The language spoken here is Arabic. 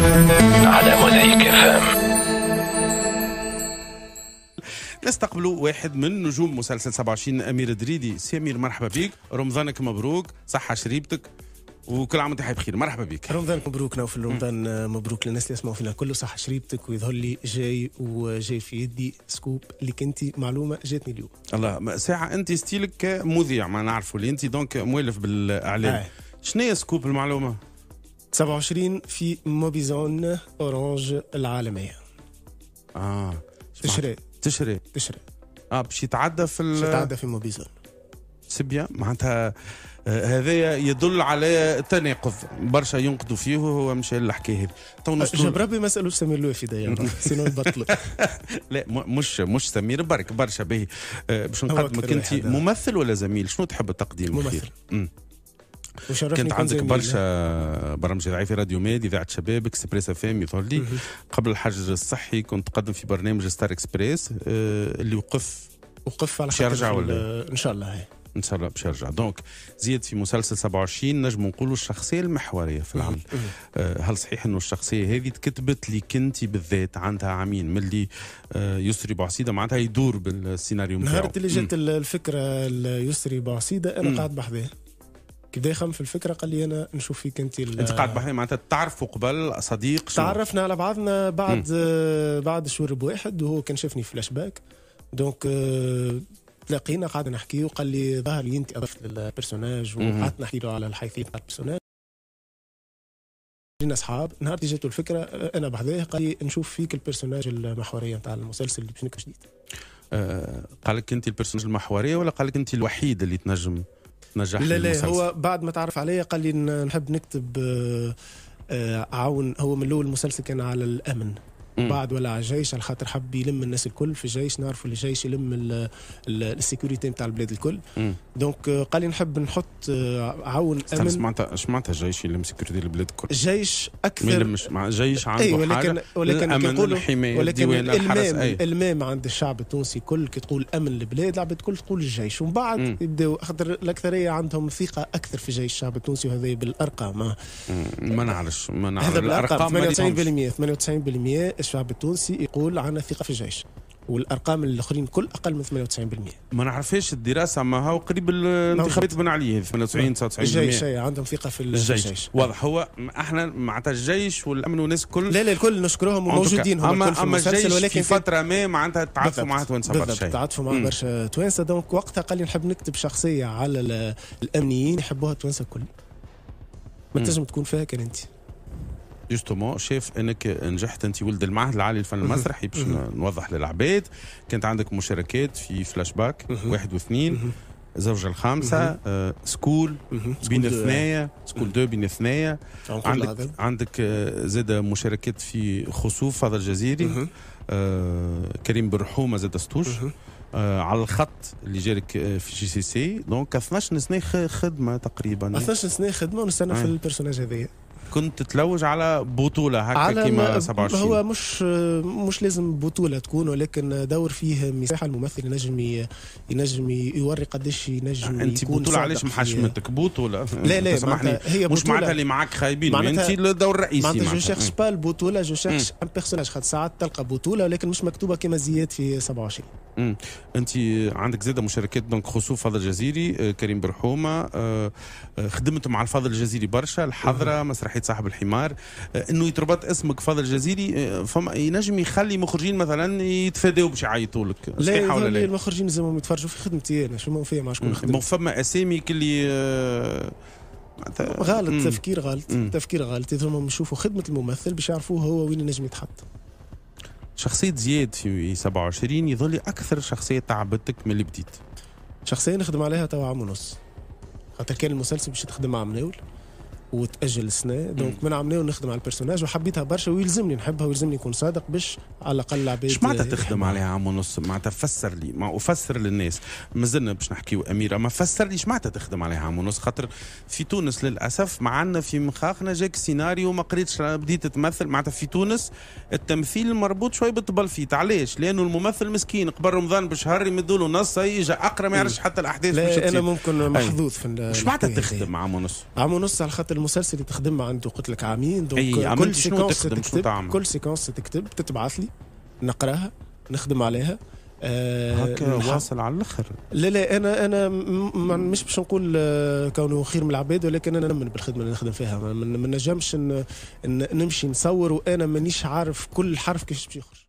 على فام نستقبلوا واحد من نجوم مسلسل 27 امير دريدي سي امير مرحبا بك رمضانك مبروك صحه شريبتك وكل عام وانت بخير مرحبا بك رمضان مبروك نوفل رمضان آه، مبروك للناس اللي يسمعوا فينا كله صح شريبتك ويظهر لي جاي وجاي في يدي سكوب اللي كنتي معلومه جاتني اليوم الله ساعه انت ستيلك مذيع ما نعرفه اللي انت دونك موالف بالاعلام آه. شنو هي سكوب المعلومه 27 في موبيزون اورانج العالميه اه تشري تشري تشري اه باش يتعدى في باش يتعدى في موبيزون سي بيان معناتها آه، هذا يدل على تناقض برشا ينقدوا فيه وهو مش الحكايه هذه تو آه، جاب ربي ما سالوش سمير الوافي سينو يبطلوا لا مش مش سمير برك برشا باهي باش نقدمك انت ممثل ولا زميل شنو تحب التقديم ممثل كانت عندك برشا برامج اذاعيه في راديو ميد اذاعه شباب اكسبريس اف ام يظهر لي قبل الحجر الصحي كنت تقدم في برنامج ستار اكسبريس آه، اللي وقف وقف على خاطر ان شاء الله هي. إيه. ان شاء الله باش يرجع دونك زيد في مسلسل 27 نجم نقولوا الشخصيه المحوريه في العمل آه، هل صحيح انه الشخصيه هذه تكتبت لي كنتي بالذات عندها عامين ملي اللي آه، يسري بعصيده معناتها يدور بالسيناريو نهار اللي جات الفكره ليسري بعصيده انا قاعد بحذاه كي بدا يخمم في الفكره قال لي انا نشوف فيك انت انت قاعد بحري معناتها تعرفوا قبل صديق شو. تعرفنا على بعضنا بعد آه بعد شهور بواحد وهو كان شافني فلاش باك دونك تلاقينا قعدنا نحكي وقال لي ظهر لي انت اضفت للبيرسوناج وقعدت نحكي له على الحيثيه تاع البيرسوناج جينا اصحاب نهار جات الفكره آه، انا بحذاه قال لي نشوف فيك البيرسوناج المحوريه نتاع المسلسل اللي باش نكتب جديد آه قال لك انت البيرسوناج المحوريه ولا قال لك انت الوحيد اللي تنجم نجح لا لا هو بعد ما تعرف عليا قال لي نحب نكتب آه، آه، عون هو من الاول المسلسل كان على الامن بعد ولا على الجيش على خاطر حب يلم الناس الكل في الجيش نعرفوا الجيش يلم السيكوريتي نتاع البلاد الكل دونك آه، قال لي نحب نحط آه، عون امن معناتها اش معناتها الجيش يلم سيكوريتي البلاد الكل الجيش اكثر ما يلمش مع الجيش عنده أي ولكن حاجه ولكن الامن الحمايه ولكن الحرس أي. المام عند الشعب التونسي كل كي تقول امن البلاد العباد الكل تقول الجيش ومن بعد يبداو خاطر الاكثريه عندهم ثقه اكثر في جيش الشعب التونسي وهذا بالارقام ما نعرفش ما نعرفش هذا بالارقام 98% 98% الشعب التونسي يقول عنا ثقه في الجيش والارقام الاخرين كل اقل من 98% ما نعرفهاش الدراسه ما هو قريب الانتخابات بن علي 98 99% الجيش عندهم ثقه في الجيش, الجيش. واضح هو احنا معناتها الجيش والامن والناس الكل لا لا الكل نشكرهم وموجودين هم اما اما الجيش ولكن في فتره ما معناتها تعاطفوا مع برشا بالضبط تعاطفوا مع برشا توانسه دونك وقتها قال لي نحب نكتب شخصيه على الامنيين يحبوها توانسه الكل ما تنجم تكون فيها كان انت جوستومون شاف انك نجحت انت ولد المعهد العالي للفن المسرحي باش نوضح للعباد كانت عندك مشاركات في فلاش باك واحد واثنين زوجة الخامسة آه، سكول بين الثنايا آه. سكول دو بين الثنايا عندك عندك آه، زاد مشاركات في خسوف فضل الجزيري آه، كريم برحومة زاد ستوش آه على الخط اللي جالك آه، في جي سي سي دونك 12 سنه خدمه تقريبا 12 سنه خدمه ونستنى في البيرسوناج هذايا كنت تلوج على بطوله هكا كيما 27 هو مش مش لازم بطوله تكون ولكن دور فيه مساحه الممثل ينجم ينجم يوري قداش ينجم انت بطوله علاش محشمتك بطوله لا لا سامحني هي مش معناتها اللي معاك خايبين انت الدور الرئيسي معناتها جو شيرش با البطوله جو شيرش ان بيرسوناج خاطر ساعات تلقى بطوله ولكن مش مكتوبه كما زياد في 27 انت عندك زاده مشاركات دونك خصوص فضل الجزيري آه، كريم برحومه آه، آه، خدمت مع الفضل الجزيري برشا الحضره مسرحيه صاحب الحمار آه، انه يتربط اسمك فضل الجزيري آه، فما ينجم يخلي مخرجين مثلا يتفادوا باش يعيطوا لك صحيح ولا لا؟ المخرجين زعما يتفرجوا في خدمتي انا شو فيها مع شكون نخدم؟ فما اسامي اللي آه، غلط تفكير غلط تفكير غلط اذا هم يشوفوا خدمه الممثل باش يعرفوه هو وين ينجم يتحط شخصية زياد في 27 يظل أكثر شخصية تعبتك من اللي بديت شخصية نخدم عليها توا عام ونص خاطر كان المسلسل باش تخدم عام الأول وتاجل سنه دونك من عمليه ونخدم على البيرسوناج وحبيتها برشا ويلزمني نحبها ويلزمني نكون صادق باش على الاقل العباد اش معناتها تخدم عليها عام ونص معناتها فسر لي ما افسر للناس مازلنا باش نحكيو اميره ما فسر ليش معناتها تخدم عليها عام ونص خاطر في تونس للاسف ما عندنا في مخاخنا جاك سيناريو ما قريتش بديت تمثل معناتها في تونس التمثيل مربوط شوي فيت علاش لانه الممثل مسكين قبل رمضان بشهر يمدوا له نص يجي اقرا ما يعرفش حتى الاحداث لا انا ممكن محظوظ في اش معناتها تخدم عام ونص عام ونص على خاطر المسلسل يتخدم عنده قلت لك عامين دونك كل سيكونس تكتب كل سيكونس تكتب تتبعث لي نقراها نخدم عليها آه هكا واصل على الاخر لا لا انا انا مش باش نقول آه، كونه خير من العباد ولكن انا نؤمن بالخدمه اللي نخدم فيها ما نجمش نمشي نصور وانا مانيش عارف كل حرف كيفاش باش يخرج